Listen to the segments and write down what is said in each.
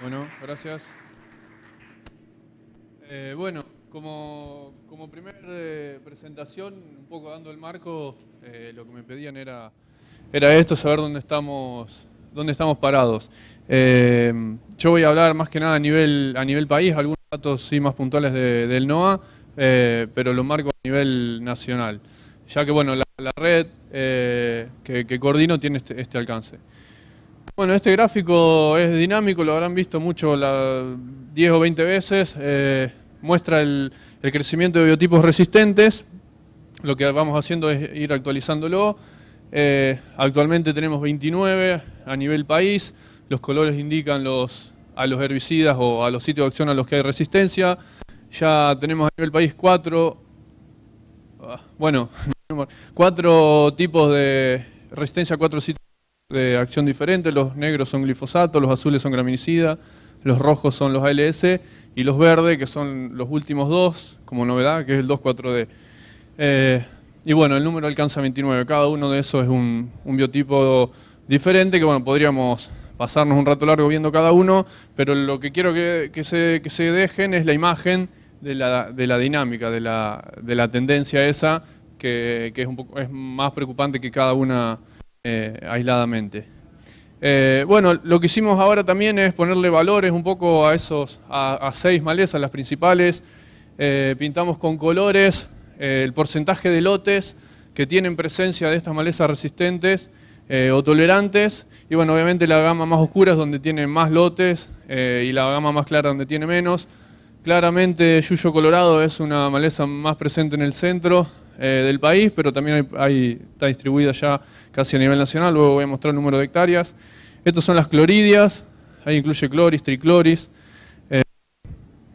Bueno, gracias. Eh, bueno, como, como primera eh, presentación, un poco dando el marco, eh, lo que me pedían era, era esto, saber dónde estamos, dónde estamos parados. yo voy a hablar más que nada a nivel, a nivel país, algunos datos sí más puntuales del NOAA, pero lo marco a nivel nacional, ya que bueno, la, red que, que, coordino tiene este, este alcance. Bueno, este gráfico es dinámico, lo habrán visto mucho 10 o 20 veces. Eh, muestra el, crecimiento de biotipos resistentes. Lo que vamos haciendo es ir actualizándolo. Eh, actualmente tenemos 29 a nivel país. Los colores indican los, a los herbicidas o a los sitios de acción a los que hay resistencia. Ya tenemos a nivel país cuatro, ah, bueno, cuatro tipos de resistencia, cuatro sitios de acción diferente, los negros son glifosato, los azules son graminicida, los rojos son los ALS y los verdes, que son los últimos dos, como novedad, que es el 2,4-D. Eh, y bueno, el número alcanza 29, cada uno de esos es un, biotipo diferente, que bueno, podríamos pasarnos un rato largo viendo cada uno, pero lo que quiero que, se, dejen es la imagen de la, dinámica, de la, tendencia esa, que, que es, un poco, es más preocupante que cada una eh, aisladamente. Eh, bueno, lo que hicimos ahora también es ponerle valores un poco a esos, a, seis malezas, las principales. Eh, pintamos con colores el porcentaje de lotes que tienen presencia de estas malezas resistentes o tolerantes. Y bueno, obviamente la gama más oscura es donde tiene más lotes y la gama más clara donde tiene menos. Claramente Yuyo Colorado es una maleza más presente en el centro, eh, del país, pero también está distribuida ya casi a nivel nacional, luego voy a mostrar el número de hectáreas. estas son las cloridias, ahí incluye cloris, tricloris. Eh,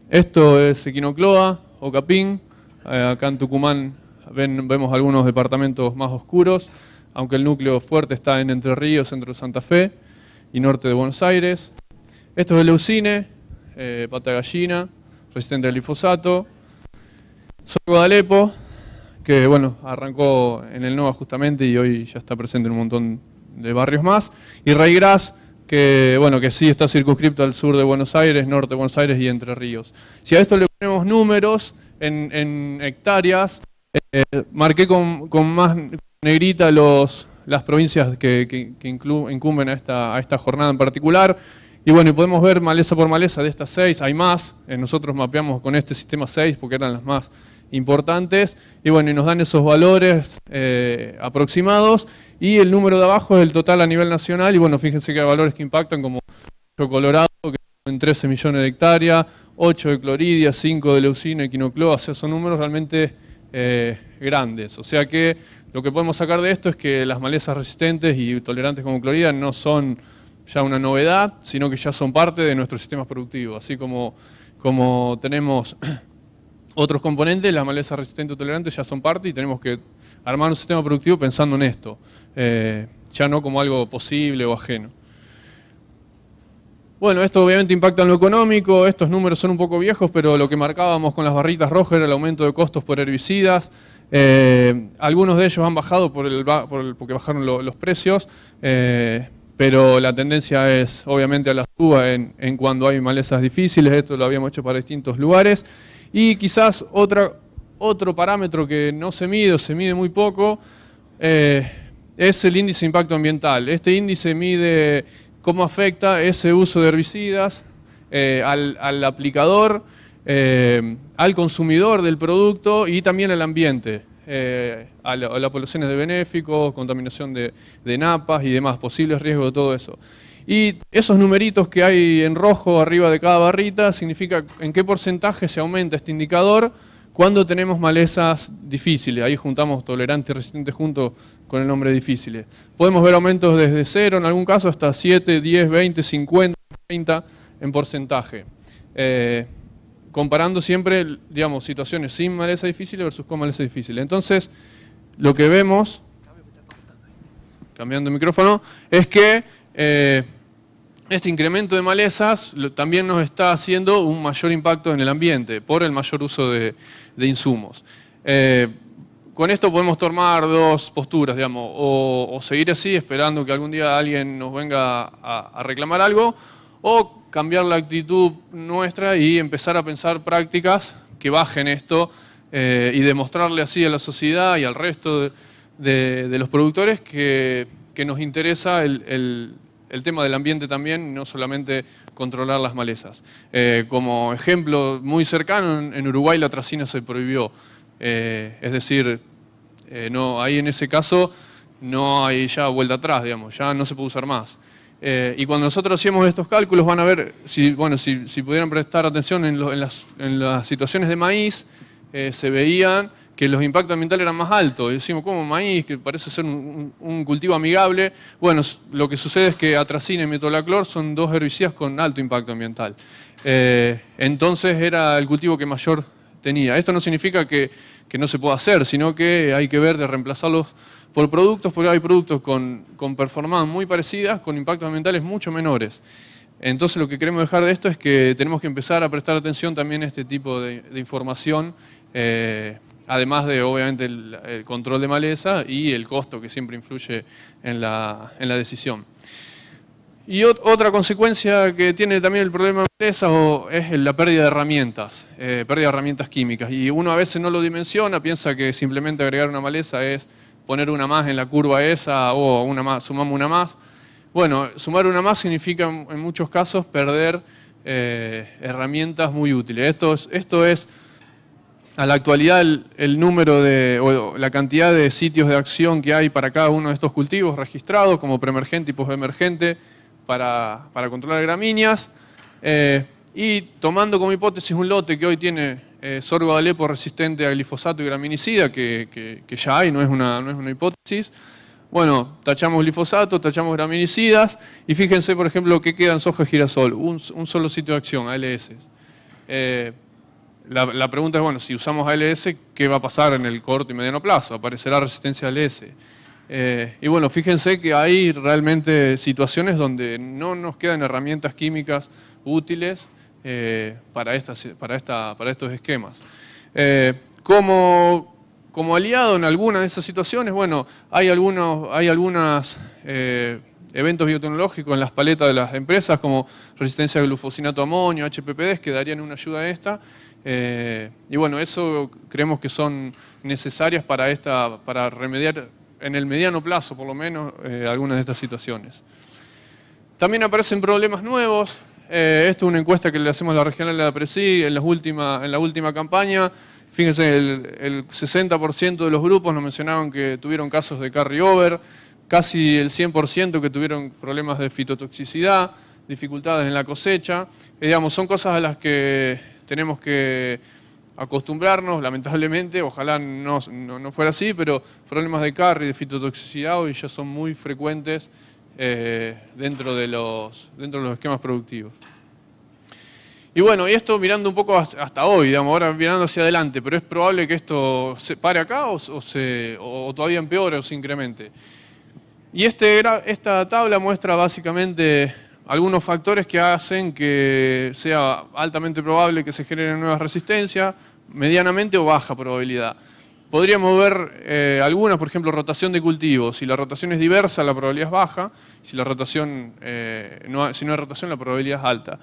esto es equinocloa, o Capín. Eh, acá en Tucumán vemos algunos departamentos más oscuros, aunque el núcleo fuerte está en Entre Ríos, centro de Santa Fe y norte de Buenos Aires. Esto es leucine, pata gallina, resistente al glifosato. Sorgo de Alepo, que bueno, arrancó en el NOA justamente y hoy ya está presente en un montón de barrios más. Y Reigras, que bueno, que sí está circunscripto al sur de Buenos Aires, norte de Buenos Aires y Entre Ríos. Si a esto le ponemos números en, hectáreas, eh, marqué con, más negrita los, las provincias que, que, incumben a esta, esta jornada en particular. Y bueno, y podemos ver maleza por maleza de estas seis, hay más, eh, nosotros mapeamos con este sistema seis porque eran las más importantes. Y bueno, y nos dan esos valores eh, aproximados. Y el número de abajo es el total a nivel nacional. Y bueno, fíjense que hay valores que impactan como Colorado, que en 13 millones de hectáreas, 8 de cloridia, 5 de leucina, Quinocloa, O sea, son números realmente eh, grandes. O sea que lo que podemos sacar de esto es que las malezas resistentes y tolerantes como Cloridia no son ya una novedad, sino que ya son parte de nuestros sistemas productivos. Así como, como tenemos otros componentes, las malezas resistentes o tolerantes ya son parte y tenemos que armar un sistema productivo pensando en esto, eh, ya no como algo posible o ajeno. Bueno, esto obviamente impacta en lo económico, estos números son un poco viejos, pero lo que marcábamos con las barritas rojas era el aumento de costos por herbicidas. Eh, algunos de ellos han bajado por el, porque bajaron los precios, eh, pero la tendencia es obviamente a la suba en, en cuando hay malezas difíciles, esto lo habíamos hecho para distintos lugares. Y quizás otro parámetro que no se mide o se mide muy poco eh, es el índice de impacto ambiental. Este índice mide cómo afecta ese uso de herbicidas eh, al, aplicador, eh, al consumidor del producto y también al ambiente. a, las poblaciones de benéficos, contaminación de, de napas y demás, posibles riesgos de todo eso. Y esos numeritos que hay en rojo arriba de cada barrita significa en qué porcentaje se aumenta este indicador cuando tenemos malezas difíciles. Ahí juntamos tolerante y resistente junto con el nombre difíciles. Podemos ver aumentos desde cero, en algún caso hasta 7, 10, 20, 50, 30 en porcentaje. Eh, comparando siempre, digamos, situaciones sin maleza difícil versus con maleza difícil. Entonces, lo que vemos, cambiando el micrófono, es que... Eh, este incremento de malezas también nos está haciendo un mayor impacto en el ambiente por el mayor uso de, insumos. Eh, con esto podemos tomar dos posturas, digamos, o, seguir así esperando que algún día alguien nos venga a, reclamar algo, o cambiar la actitud nuestra y empezar a pensar prácticas que bajen esto eh, y demostrarle así a la sociedad y al resto de, los productores que, nos interesa el el tema del ambiente también, no solamente controlar las malezas. Eh, como ejemplo muy cercano, en Uruguay la tracina se prohibió. Eh, es decir, eh, no, ahí en ese caso no hay ya vuelta atrás, digamos, ya no se puede usar más. y cuando nosotros hacíamos estos cálculos van a ver, si, bueno, si, pudieran prestar atención en, las, situaciones de maíz, se veían que los impactos ambientales eran más altos. Y decimos, ¿cómo maíz? Que parece ser un, cultivo amigable. Bueno, lo que sucede es que atracina y metolaclor son dos herbicidas con alto impacto ambiental. Eh, entonces era el cultivo que mayor tenía. Esto no significa que, no se pueda hacer, sino que hay que ver de reemplazarlos por productos, porque hay productos con, con performance muy parecidas, con impactos ambientales mucho menores. Entonces lo que queremos dejar de esto es que tenemos que empezar a prestar atención también a este tipo de, información eh, además de obviamente el, control de maleza y el costo que siempre influye en la, decisión. Y otra consecuencia que tiene también el problema de maleza es la pérdida de herramientas, eh, pérdida de herramientas químicas. Y uno a veces no lo dimensiona, piensa que simplemente agregar una maleza es poner una más en la curva esa o una más, sumamos una más. Bueno, sumar una más significa en muchos casos perder eh, herramientas muy útiles. Esto esto es a la actualidad el, número de, o la cantidad de sitios de acción que hay para cada uno de estos cultivos registrados, como preemergente y postemergente, para, para controlar gramíneas. Eh, y tomando como hipótesis un lote que hoy tiene eh, sorgo de Alepo resistente a glifosato y graminicida, que, ya hay, no es, una, no es una hipótesis. Bueno, tachamos glifosato, tachamos graminicidas, y fíjense, por ejemplo, que quedan soja girasol, un, solo sitio de acción, ALS. Eh, la, pregunta es, bueno, si usamos ALS, ¿qué va a pasar en el corto y mediano plazo? ¿Aparecerá resistencia a ALS? Eh, y bueno, fíjense que hay realmente situaciones donde no nos quedan herramientas químicas útiles eh, para, estos esquemas. Eh, como, aliado en alguna de esas situaciones, bueno, hay algunos hay eventos biotecnológicos en las paletas de las empresas, como resistencia a glufosinato amonio, HPPDs, que darían una ayuda a esta. Eh, y bueno, eso creemos que son necesarias para, esta, para remediar en el mediano plazo, por lo menos, eh, algunas de estas situaciones. También aparecen problemas nuevos. Eh, esto es una encuesta que le hacemos a la regional de la PRESI en, en la última campaña. Fíjense, el, 60% de los grupos nos mencionaban que tuvieron casos de carryover, casi el 100% que tuvieron problemas de fitotoxicidad, dificultades en la cosecha. digamos, son cosas a las que tenemos que acostumbrarnos, lamentablemente, ojalá no, fuera así, pero problemas de y de fitotoxicidad hoy ya son muy frecuentes eh, dentro, de los, dentro de los esquemas productivos. Y bueno, y esto mirando un poco hasta hoy, ahora mirando hacia adelante, pero es probable que esto se pare acá o, se, o todavía empeore o se incremente. Y este, esta tabla muestra básicamente algunos factores que hacen que sea altamente probable que se generen nuevas resistencias, medianamente o baja probabilidad. Podríamos ver eh, algunas, por ejemplo, rotación de cultivos. Si la rotación es diversa, la probabilidad es baja. Si, eh, no, hay rotación, la probabilidad es alta.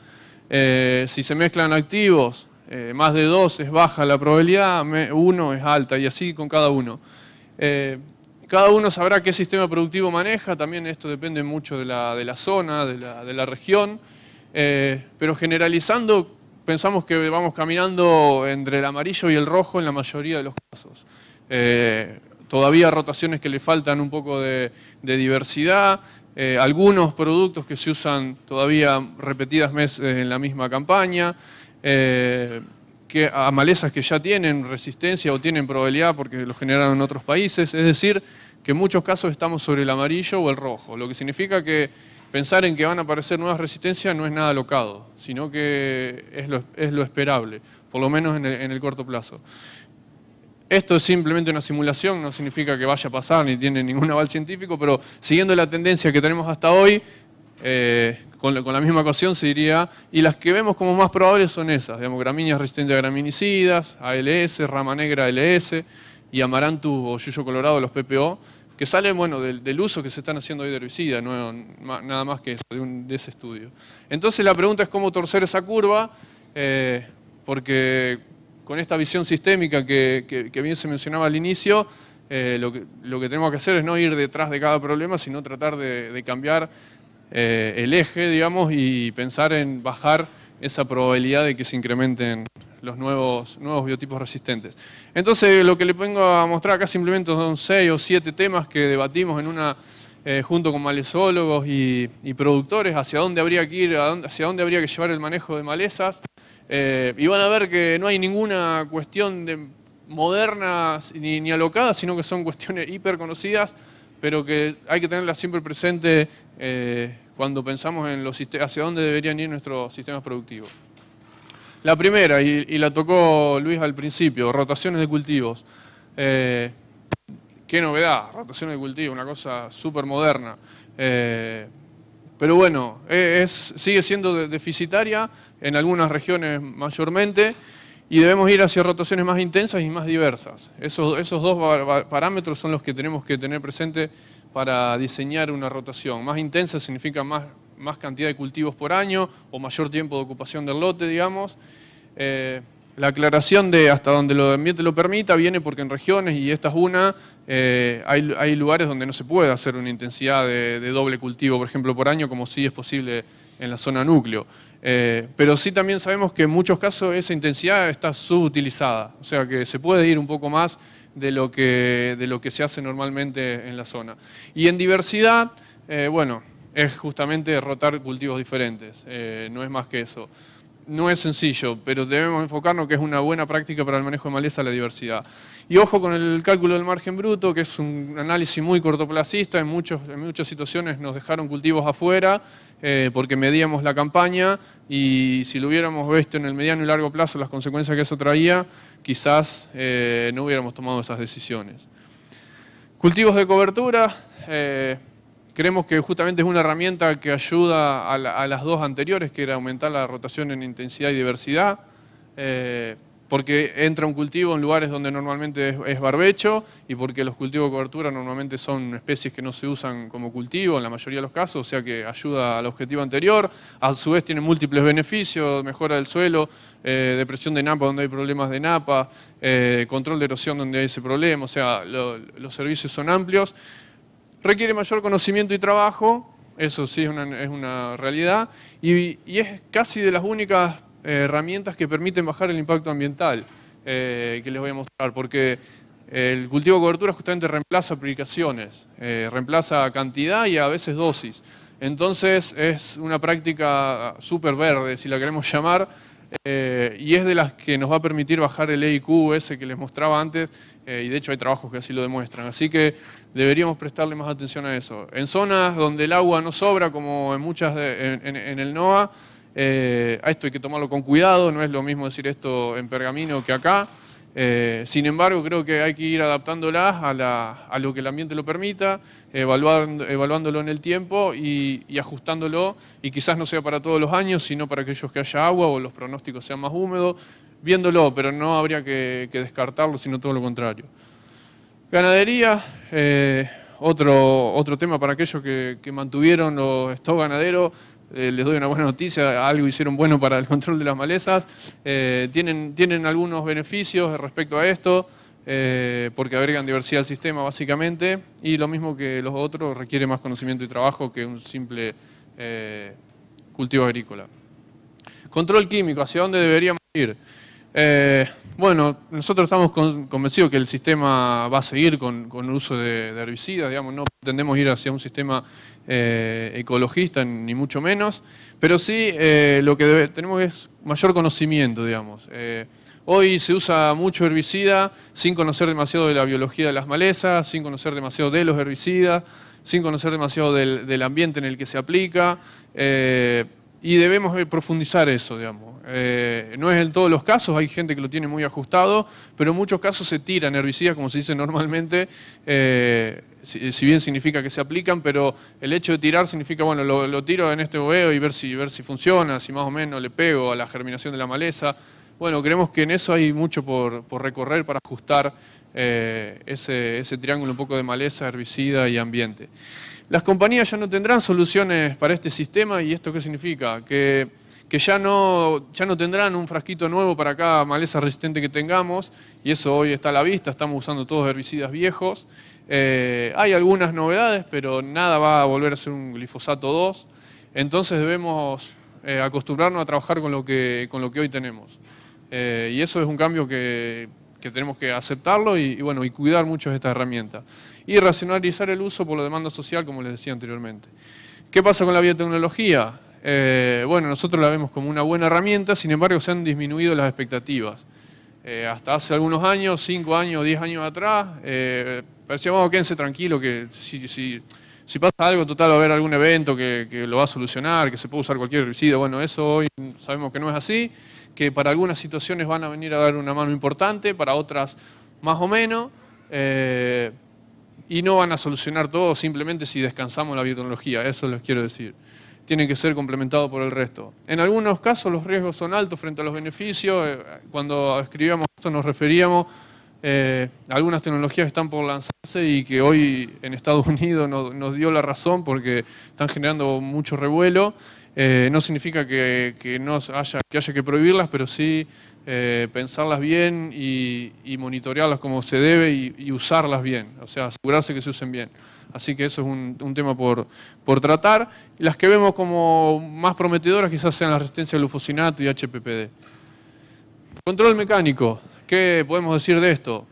Eh, si se mezclan activos, más de dos es baja la probabilidad, uno es alta, y así con cada uno. Cada uno sabrá qué sistema productivo maneja, también esto depende mucho de la, zona, de la, región, eh, pero generalizando pensamos que vamos caminando entre el amarillo y el rojo en la mayoría de los casos. Eh, todavía rotaciones que le faltan un poco de, diversidad, eh, algunos productos que se usan todavía repetidas veces en la misma campaña que, a malezas que ya tienen resistencia o tienen probabilidad porque lo generaron en otros países. Es decir, que en muchos casos estamos sobre el amarillo o el rojo, lo que significa que pensar en que van a aparecer nuevas resistencias no es nada locado, sino que es lo, esperable, por lo menos en el, corto plazo. Esto es simplemente una simulación, no significa que vaya a pasar ni tiene ningún aval científico, pero siguiendo la tendencia que tenemos hasta hoy, eh, con la, misma ecuación se diría, y las que vemos como más probables son esas, digamos, gramíneas resistentes a graminicidas, ALS, rama negra ALS, y amarantus o yuyo colorado, los PPO, que salen bueno, del, uso que se están haciendo hoy de herbicida, nada más que eso, de, ese estudio. Entonces la pregunta es cómo torcer esa curva, eh, porque con esta visión sistémica que, bien se mencionaba al inicio, eh, lo, que, tenemos que hacer es no ir detrás de cada problema, sino tratar de cambiar eh, el eje, digamos, y pensar en bajar esa probabilidad de que se incrementen los nuevos, nuevos biotipos resistentes. Entonces, lo que le pongo a mostrar acá simplemente son seis o siete temas que debatimos en una, eh, junto con malezólogos y, productores, hacia dónde habría que ir, hacia dónde habría que llevar el manejo de malezas. Eh, y van a ver que no hay ninguna cuestión moderna ni, ni alocada, sino que son cuestiones hiper conocidas, pero que hay que tenerlas siempre presente cuando pensamos en los hacia dónde deberían ir nuestros sistemas productivos. La primera, y, la tocó Luis al principio, rotaciones de cultivos. Eh, qué novedad, rotaciones de cultivos, una cosa súper moderna. Eh, pero bueno, e, es, sigue siendo deficitaria en algunas regiones mayormente y debemos ir hacia rotaciones más intensas y más diversas. Esos, esos dos parámetros son los que tenemos que tener presente para diseñar una rotación. Más intensa significa más, más cantidad de cultivos por año o mayor tiempo de ocupación del lote, digamos. Eh, la aclaración de hasta donde el ambiente lo permita viene porque en regiones, y esta es una, eh, hay, lugares donde no se puede hacer una intensidad de, doble cultivo, por ejemplo, por año, como sí es posible en la zona núcleo. Eh, pero sí también sabemos que en muchos casos esa intensidad está subutilizada, o sea que se puede ir un poco más de lo que, de lo que se hace normalmente en la zona. Y en diversidad, eh, bueno, es justamente rotar cultivos diferentes, eh, no es más que eso no es sencillo, pero debemos enfocarnos que es una buena práctica para el manejo de maleza la diversidad. Y ojo con el cálculo del margen bruto, que es un análisis muy cortoplacista, en, muchos, en muchas situaciones nos dejaron cultivos afuera eh, porque medíamos la campaña y si lo hubiéramos visto en el mediano y largo plazo, las consecuencias que eso traía, quizás eh, no hubiéramos tomado esas decisiones. Cultivos de cobertura. Eh, Creemos que justamente es una herramienta que ayuda a, las dos anteriores, que era aumentar la rotación en intensidad y diversidad, eh, porque entra un cultivo en lugares donde normalmente es, barbecho y porque los cultivos de cobertura normalmente son especies que no se usan como cultivo en la mayoría de los casos, o sea que ayuda al objetivo anterior, a su vez tiene múltiples beneficios, mejora del suelo, eh, depresión de napa donde hay problemas de napa, eh, control de erosión donde hay ese problema, o sea, los servicios son amplios. Requiere mayor conocimiento y trabajo, eso sí es una, realidad, y, es casi de las únicas eh, herramientas que permiten bajar el impacto ambiental eh, que les voy a mostrar, porque eh, el cultivo de cobertura justamente reemplaza aplicaciones, reemplaza cantidad y a veces dosis. Entonces es una práctica ah, súper verde, si la queremos llamar, eh, y es de las que nos va a permitir bajar el EIQ ese que les mostraba antes, eh, y de hecho hay trabajos que así lo demuestran. Así que deberíamos prestarle más atención a eso. En zonas donde el agua no sobra, como en muchas en, el NOA, eh, a esto hay que tomarlo con cuidado, no es lo mismo decir esto en pergamino que acá. Eh, sin embargo, creo que hay que ir adaptándolas a, lo que el ambiente lo permita, evaluándolo en el tiempo y, ajustándolo, y quizás no sea para todos los años, sino para aquellos que haya agua o los pronósticos sean más húmedos, viéndolo, pero no habría que, descartarlo, sino todo lo contrario. Ganadería, eh, otro, otro tema para aquellos que, mantuvieron los stocks ganaderos eh, les doy una buena noticia, algo hicieron bueno para el control de las malezas, eh, tienen, tienen algunos beneficios respecto a esto, eh, porque agregan diversidad al sistema básicamente, y lo mismo que los otros requiere más conocimiento y trabajo que un simple cultivo agrícola. Control químico, ¿hacia dónde deberíamos ir? bueno, nosotros estamos convencidos que el sistema va a seguir con, uso de, de herbicidas, digamos, no pretendemos ir hacia un sistema eh, ecologista, ni mucho menos, pero sí eh, lo que tenemos es mayor conocimiento, digamos. Eh, hoy se usa mucho herbicida sin conocer demasiado de la biología de las malezas, sin conocer demasiado de los herbicidas, sin conocer demasiado del, del ambiente en el que se aplica y debemos eh, profundizar eso, digamos. Eh, no es en todos los casos, hay gente que lo tiene muy ajustado, pero en muchos casos se tiran herbicidas, como se dice normalmente, eh, si, bien significa que se aplican, pero el hecho de tirar significa, bueno, lo, tiro en este bobeo y ver si, ver si funciona, si más o menos le pego a la germinación de la maleza. Bueno, creemos que en eso hay mucho por, recorrer para ajustar ese, ese triángulo un poco de maleza, herbicida y ambiente las compañías ya no tendrán soluciones para este sistema y esto qué significa? Que, ya, no, ya no tendrán un frasquito nuevo para cada maleza resistente que tengamos y eso hoy está a la vista, estamos usando todos herbicidas viejos. Eh, hay algunas novedades, pero nada va a volver a ser un glifosato 2, entonces debemos eh, acostumbrarnos a trabajar con lo que, con lo que hoy tenemos. Eh, y eso es un cambio que, tenemos que aceptarlo y, y cuidar mucho esta herramienta y racionalizar el uso por la demanda social, como les decía anteriormente. ¿Qué pasa con la biotecnología? Eh, bueno, nosotros la vemos como una buena herramienta, sin embargo se han disminuido las expectativas. Eh, hasta hace algunos años, 5 años, 10 años atrás, eh, que quédense tranquilo, que si, pasa algo, total va a haber algún evento que, lo va a solucionar, que se puede usar cualquier herbicida. Bueno, eso hoy sabemos que no es así, que para algunas situaciones van a venir a dar una mano importante, para otras más o menos. Eh, y no van a solucionar todo simplemente si descansamos la biotecnología, eso les quiero decir. Tienen que ser complementados por el resto. En algunos casos los riesgos son altos frente a los beneficios. Eh, cuando escribíamos esto nos referíamos a eh, algunas tecnologías que están por lanzarse y que hoy en Estados Unidos nos dio la razón porque están generando mucho revuelo eh, no significa que, haya, que haya que prohibirlas, pero sí eh, pensarlas bien y, monitorearlas como se debe y, usarlas bien, o sea, asegurarse que se usen bien. Así que eso es un, tema por, tratar. las que vemos como más prometedoras quizás sean la resistencia al glufosinato y HPPD. Control mecánico, ¿qué podemos decir de esto?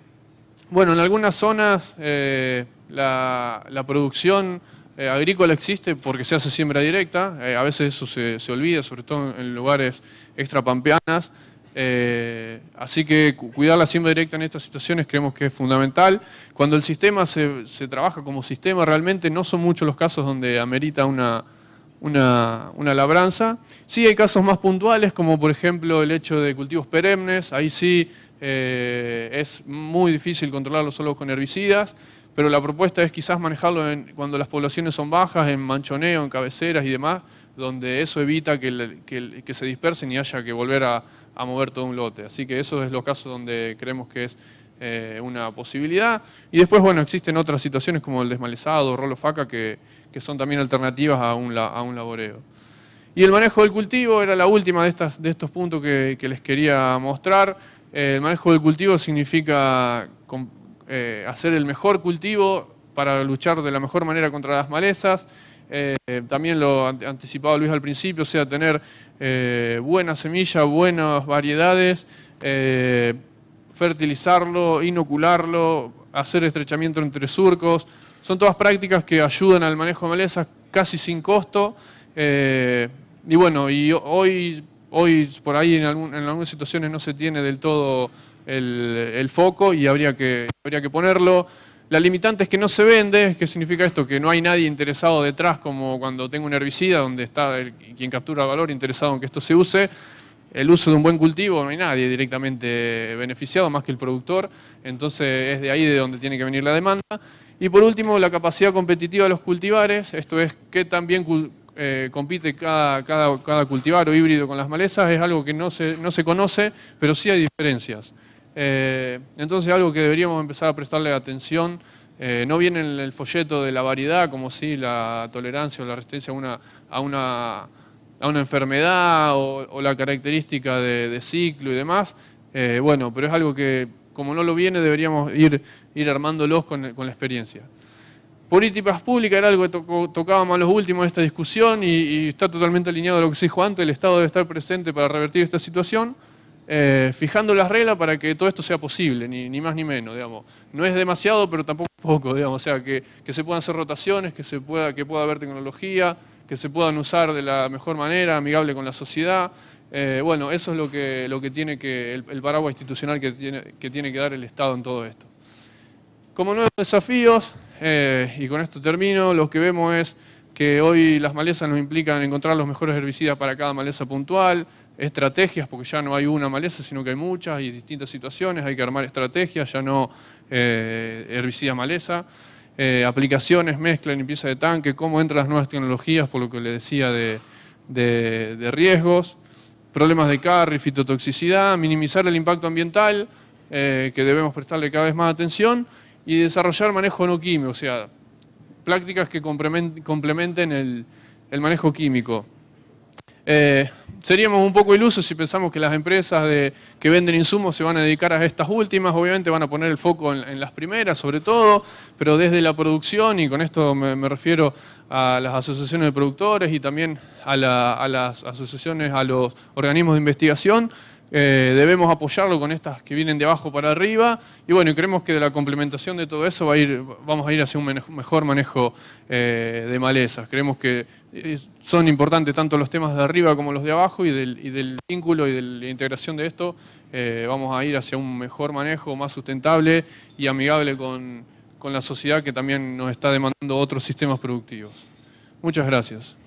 Bueno, en algunas zonas eh, la producción eh, agrícola existe porque se hace siembra directa, eh, a veces eso se, olvida, sobre todo en lugares extrapampeanas. Eh, así que cuidar la siembra directa en estas situaciones creemos que es fundamental. Cuando el sistema se, trabaja como sistema, realmente no son muchos los casos donde amerita una, una, labranza. Sí hay casos más puntuales, como por ejemplo el hecho de cultivos perennes, ahí sí eh, es muy difícil controlarlos solo con herbicidas pero la propuesta es quizás manejarlo cuando las poblaciones son bajas, en manchoneo, en cabeceras y demás, donde eso evita que, se dispersen y haya que volver a, mover todo un lote. Así que eso es los casos donde creemos que es eh, una posibilidad. Y después, bueno, existen otras situaciones como el desmalezado, rolo faca, que, son también alternativas a un, laboreo. Y el manejo del cultivo era la última de, estos puntos que, les quería mostrar. Eh, el manejo del cultivo significa eh, hacer el mejor cultivo para luchar de la mejor manera contra las malezas. Eh, también lo anticipaba Luis al principio, o sea, tener eh, buena semilla, buenas variedades, fertilizarlo, inocularlo, hacer estrechamiento entre surcos. Son todas prácticas que ayudan al manejo de malezas casi sin costo. y bueno, y hoy, hoy por ahí en, en algunas situaciones no se tiene del todo el, foco y habría que, habría que ponerlo. La limitante es que no se vende, ¿qué significa esto? Que no hay nadie interesado detrás, como cuando tengo un herbicida donde está quien captura valor interesado en que esto se use. El uso de un buen cultivo, no hay nadie directamente beneficiado más que el productor, entonces es de ahí de donde tiene que venir la demanda. Y por último, la capacidad competitiva de los cultivares, esto es qué tan bien eh, compite cada, cultivar o híbrido con las malezas, es algo que no se, no se conoce, pero sí hay diferencias. Eh, entonces algo que deberíamos empezar a prestarle atención, eh, no viene en el folleto de la variedad, como si la tolerancia o la resistencia a una, enfermedad o, la característica de, ciclo y demás, eh, bueno, pero es algo que como no lo viene deberíamos ir, ir armándolos con, la experiencia. Políticas públicas era algo que tocábamos a los últimos de esta discusión y está totalmente alineado a lo que se dijo antes, el Estado debe estar presente para revertir esta situación. Eh, fijando las reglas para que todo esto sea posible, ni, más ni menos, digamos. No es demasiado, pero tampoco poco, digamos. O sea, que, se puedan hacer rotaciones, que, se pueda, que pueda haber tecnología, que se puedan usar de la mejor manera, amigable con la sociedad. Eh, bueno, eso es lo que, lo que tiene que, el, paraguas institucional que tiene, que dar el Estado en todo esto. Como nuevos desafíos, eh, y con esto termino, lo que vemos es que hoy las malezas nos implican encontrar los mejores herbicidas para cada maleza puntual, estrategias, porque ya no hay una maleza, sino que hay muchas y distintas situaciones, hay que armar estrategias, ya no eh, herbicida maleza, eh, aplicaciones, mezcla, limpieza de tanque, cómo entran las nuevas tecnologías, por lo que le decía de, riesgos, problemas de carry, fitotoxicidad, minimizar el impacto ambiental, eh, que debemos prestarle cada vez más atención, y desarrollar manejo no químico, o sea, prácticas que complementen el, el manejo químico. Eh, seríamos un poco ilusos si pensamos que las empresas que venden insumos se van a dedicar a estas últimas, obviamente van a poner el foco en, las primeras sobre todo, pero desde la producción, y con esto me, refiero a las asociaciones de productores y también a las asociaciones, a los organismos de investigación, eh, debemos apoyarlo con estas que vienen de abajo para arriba y bueno, creemos que de la complementación de todo eso va a ir, vamos a ir hacia un mejor manejo eh, de malezas. Creemos que eh, son importantes tanto los temas de arriba como los de abajo y del, vínculo y de la integración de esto vamos a ir hacia un mejor manejo más sustentable y amigable con, con la sociedad que también nos está demandando otros sistemas productivos. Muchas gracias.